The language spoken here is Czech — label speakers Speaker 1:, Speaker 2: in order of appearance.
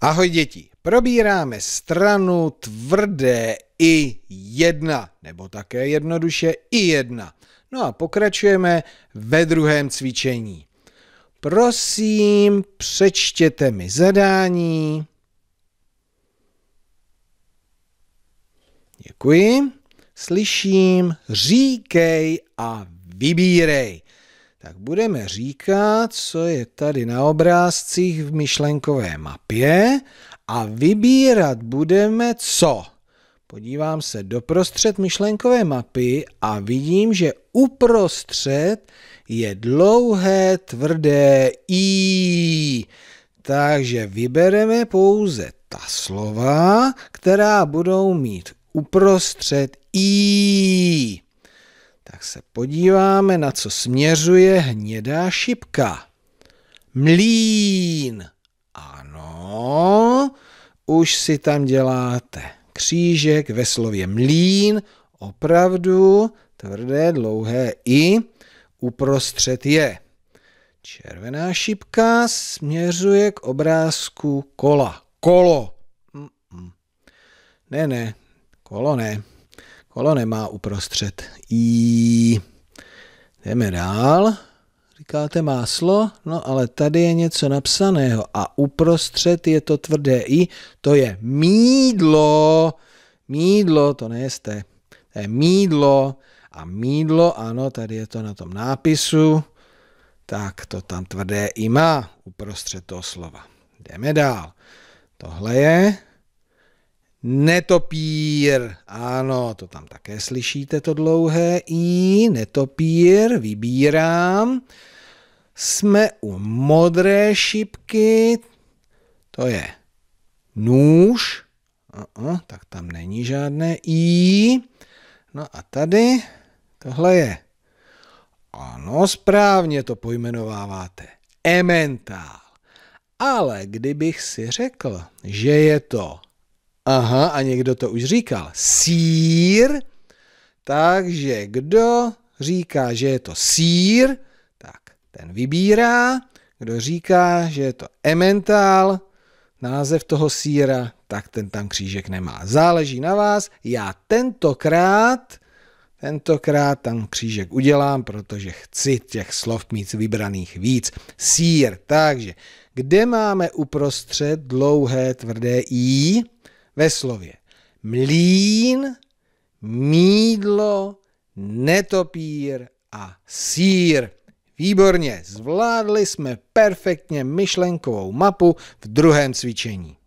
Speaker 1: Ahoj děti, probíráme stranu tvrdé i jedna, nebo také jednoduše i jedna. No a pokračujeme ve druhém cvičení. Prosím, přečtěte mi zadání. Děkuji. Slyším, říkej a vybírej tak budeme říkat, co je tady na obrázcích v myšlenkové mapě a vybírat budeme co? Podívám se doprostřed myšlenkové mapy a vidím, že uprostřed je dlouhé tvrdé i. Takže vybereme pouze ta slova, která budou mít uprostřed i tak se podíváme, na co směřuje hnědá šipka. Mlín. Ano, už si tam děláte křížek ve slově mlín, opravdu tvrdé, dlouhé i, uprostřed je. Červená šipka směřuje k obrázku kola. Kolo. Mm, mm. Ne, ne, kolo ne. Kolo nemá uprostřed. I. Jdeme dál. Říkáte máslo, no ale tady je něco napsaného a uprostřed je to tvrdé i, to je mídlo. Mídlo, to nejste. To je mídlo a mídlo, ano, tady je to na tom nápisu, tak to tam tvrdé i má uprostřed toho slova. Jdeme dál. Tohle je Netopír, ano, to tam také slyšíte, to dlouhé i, netopír, vybírám. Jsme u modré šipky, to je nůž, uh -uh, tak tam není žádné i. No a tady tohle je, ano, správně to pojmenováváte, ementál. Ale kdybych si řekl, že je to Aha, a někdo to už říkal. Sír. Takže kdo říká, že je to sír, tak ten vybírá. Kdo říká, že je to ementál, název toho síra, tak ten tam křížek nemá. Záleží na vás. Já tentokrát, tentokrát tam křížek udělám, protože chci těch slov mít vybraných víc. Sír. Takže, kde máme uprostřed dlouhé tvrdé i? ve slově mlín, mídlo, netopír a sír. Výborně, zvládli jsme perfektně myšlenkovou mapu v druhém cvičení.